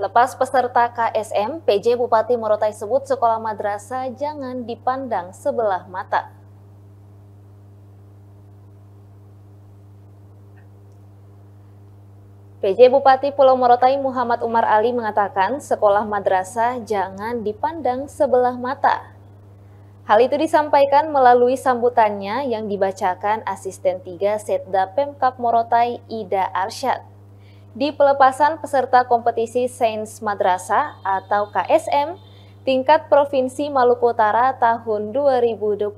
Lepas peserta KSM, PJ Bupati Morotai sebut sekolah madrasah jangan dipandang sebelah mata. PJ Bupati Pulau Morotai Muhammad Umar Ali mengatakan sekolah madrasah jangan dipandang sebelah mata. Hal itu disampaikan melalui sambutannya yang dibacakan Asisten 3 Setda Pemkap Morotai Ida Arsyad di pelepasan peserta kompetisi Sains Madrasah atau KSM tingkat Provinsi Maluku Utara tahun 2023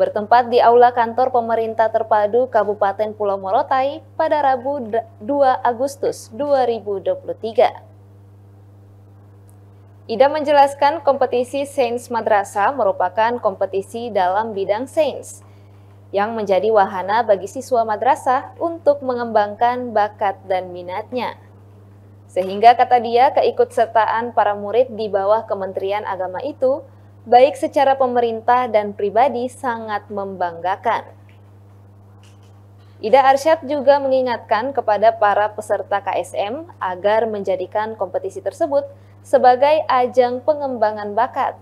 bertempat di Aula Kantor Pemerintah Terpadu Kabupaten Pulau Morotai pada Rabu 2 Agustus 2023. Ida menjelaskan kompetisi Sains Madrasah merupakan kompetisi dalam bidang sains yang menjadi wahana bagi siswa madrasah untuk mengembangkan bakat dan minatnya. Sehingga kata dia keikutsertaan para murid di bawah Kementerian Agama itu baik secara pemerintah dan pribadi sangat membanggakan. Ida Arsyad juga mengingatkan kepada para peserta KSM agar menjadikan kompetisi tersebut sebagai ajang pengembangan bakat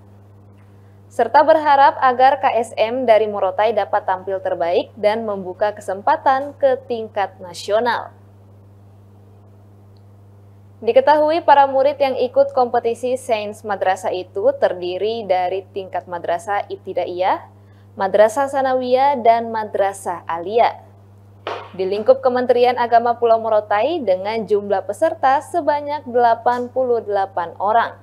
serta berharap agar KSM dari Morotai dapat tampil terbaik dan membuka kesempatan ke tingkat nasional. Diketahui para murid yang ikut kompetisi Sains Madrasah itu terdiri dari tingkat Madrasah Ibtidaiyah, Madrasah Sanawiyah, dan Madrasah Aliyah. Di lingkup Kementerian Agama Pulau Morotai dengan jumlah peserta sebanyak 88 orang.